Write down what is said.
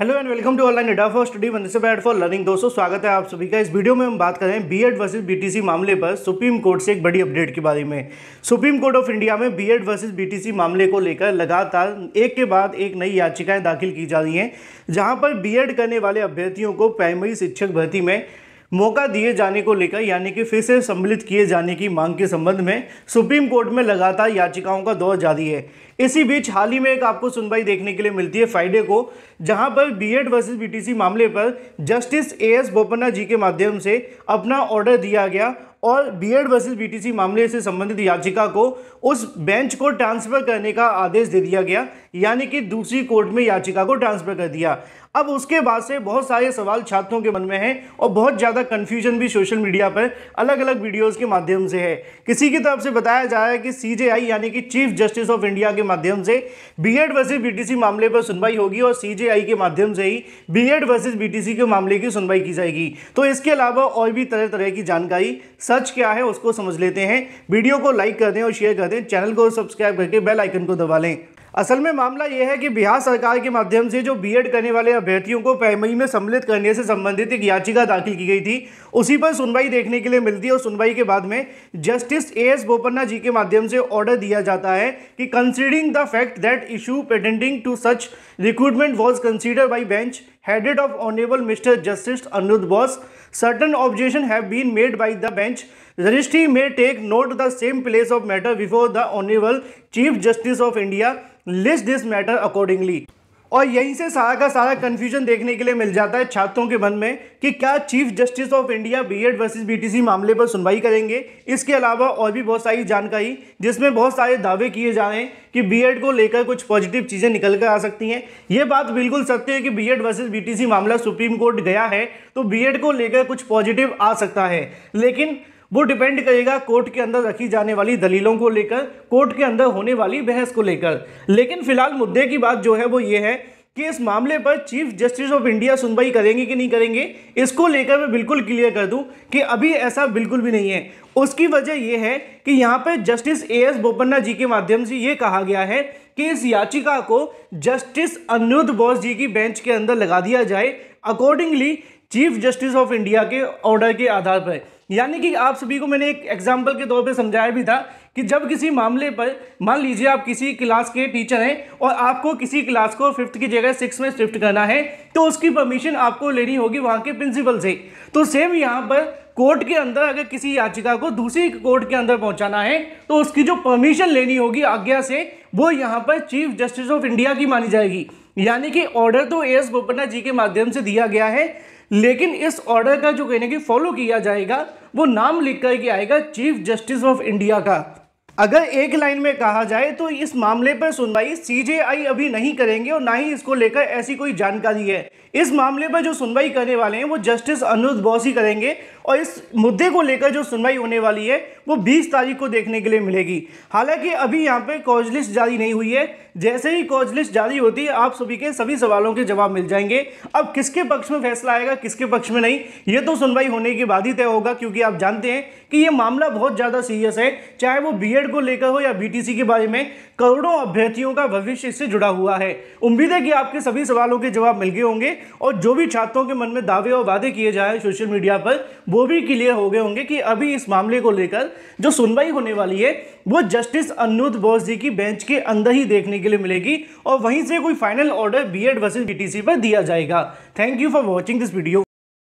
Hello and welcome to online एडा for study से बैड फॉर लर्निंग दोस्तों स्वागत है आप सभी का इस वीडियो में हम बात करें बीएड वर्सेस बीटीसी मामले पर सुप्रीम कोर्ट से एक बड़ी अपडेट के बारे में सुप्रीम कोर्ट ऑफ इंडिया में बीएड वर्सेस बीटीसी मामले को लेकर लगातार एक के बाद एक नई याचिकाएं दाखिल की जा रही हैं जहाँ पर बी करने वाले अभ्यर्थियों को प्राइमरी शिक्षक भर्ती में मौका दिए जाने को लेकर यानी कि फिर से सम्मिलित किए जाने की मांग के संबंध में सुप्रीम कोर्ट में लगातार याचिकाओं का दौर जारी है इसी बीच हाल ही में एक आपको सुनवाई देखने के लिए मिलती है फ्राइडे को जहां पर बीएड वर्सेस बीटीसी मामले पर justice A S Bopanna ji के माध्यम से अपना ऑर्डर दिया गया और बीएड वर्सेस बीटीसी मामले से संबंधित याचिका को उस बेंच को ट्रांसफ़र करने का आदेश दे दिया गया यानी कि दूसरी कोर्ट में याचिका को ट्रांसफ़र कर दिया अब उसके बाद से बहुत सारे सवाल छात्रों के मन में हैं और बहुत ज़्यादा कन्फ्यूजन भी सोशल मीडिया पर अलग अलग वीडियोस के माध्यम से है किसी की तरफ से बताया जा रहा है कि सीजेआई यानी कि चीफ जस्टिस ऑफ इंडिया के माध्यम से बी टी सी मामले पर सुनवाई होगी और आई के माध्यम से ही बी वर्सेस बीटीसी के मामले की सुनवाई की जाएगी तो इसके अलावा और भी तरह तरह की जानकारी सच क्या है उसको समझ लेते हैं वीडियो को लाइक कर दें और शेयर कर दें चैनल को सब्सक्राइब करके बेल आइकन को दबा लें असल में मामला यह है कि बिहार सरकार के माध्यम से जो बीएड करने वाले अभ्यर्थियों को पैमई में सम्मिलित करने से संबंधित एक याचिका दाखिल की गई थी उसी पर सुनवाई देखने के लिए मिलती है और सुनवाई के बाद में justice A S Bopanna ji के माध्यम से ऑर्डर दिया जाता है कि considering the fact that issue pertaining to such recruitment was consider by bench headed of Honorable Mr. Justice Anudh Bose, certain objections have been made by the bench. Registry may take note the same place of matter before the Honorable Chief Justice of India. List this matter accordingly. और यहीं से सारा का सारा confusion देखने के लिए मिल जाता है छात्रों के मन में कि क्या chief justice of India B Ed versus B मामले पर सुनवाई करेंगे इसके अलावा और भी बहुत सारी जानकारी जिसमें बहुत सारे दावे किए जा रहे हैं कि बी को लेकर कुछ पॉजिटिव चीज़ें निकल कर आ सकती हैं ये बात बिल्कुल सत्य है कि बी एड वर्सेज बी मामला सुप्रीम कोर्ट गया है तो बी को लेकर कुछ पॉजिटिव आ सकता है लेकिन वो डिपेंड करेगा कोर्ट के अंदर रखी जाने वाली दलीलों को लेकर कोर्ट के अंदर होने वाली बहस को लेकर लेकिन फिलहाल मुद्दे की बात जो है वो ये है कि इस मामले पर चीफ जस्टिस ऑफ इंडिया सुनवाई करेंगे कि नहीं करेंगे इसको लेकर मैं बिल्कुल क्लियर कर दूं कि अभी ऐसा बिल्कुल भी नहीं है उसकी वजह यह है कि यहाँ पर justice A S Bopanna ji के माध्यम से ये कहा गया है कि इस याचिका को जस्टिस अनिरुद्ध बोस जी की बेंच के अंदर लगा दिया जाए accordingly chief justice of India के ऑर्डर के आधार पर यानी कि आप सभी को मैंने एक एग्जाम्पल के तौर पे समझाया भी था कि जब किसी मामले पर मान लीजिए आप किसी क्लास के टीचर हैं और आपको किसी क्लास को फिफ्थ की जगह सिक्स में शिफ्ट करना है तो उसकी परमिशन आपको लेनी होगी वहाँ के प्रिंसिपल से तो सेम यहाँ पर कोर्ट के अंदर अगर किसी याचिका को दूसरी कोर्ट के अंदर पहुंचाना है तो उसकी जो परमिशन लेनी होगी आज्ञा से वो यहाँ पर चीफ जस्टिस ऑफ इंडिया की मानी जाएगी यानी कि ऑर्डर तो ए एस बोपन्ना जी के माध्यम से दिया गया है लेकिन इस ऑर्डर का जो कहने की फॉलो किया जाएगा वो नाम लिख करके आएगा चीफ जस्टिस ऑफ इंडिया का अगर एक लाइन में कहा जाए तो इस मामले पर सुनवाई सीजेआई अभी नहीं करेंगे और ना ही इसको लेकर ऐसी कोई जानकारी है इस मामले पर जो सुनवाई करने वाले हैं वो जस्टिस अनुज ही करेंगे और इस मुद्दे को लेकर जो सुनवाई होने वाली है वो 20 तारीख को देखने के लिए मिलेगी हालांकि अभी यहाँ पे कॉज लिस्ट जारी नहीं हुई है जैसे ही कॉज लिस्ट जारी होती है आप सभी के सभी सवालों के जवाब मिल जाएंगे अब किसके पक्ष में फैसला आएगा किसके पक्ष में नहीं ये तो सुनवाई होने के बाद ही तय होगा क्योंकि आप जानते हैं कि ये मामला बहुत ज़्यादा सीरियस है चाहे वो बी को लेकर हो या बी के बारे में करोड़ों अभ्यर्थियों का भविष्य इससे जुड़ा हुआ है उम्मीद है कि आपके सभी सवालों के जवाब मिल गए होंगे और जो भी छात्रों के मन में दावे और वादे किए जाए सोशल मीडिया पर वो वो भी क्लियर हो गए होंगे कि अभी इस मामले को लेकर जो सुनवाई होने वाली है वो जस्टिस अनुद बोस जी की बेंच के अंदर ही देखने के लिए मिलेगी और वहीं से कोई final order B add versus B पर दिया जाएगा thank you for watching this video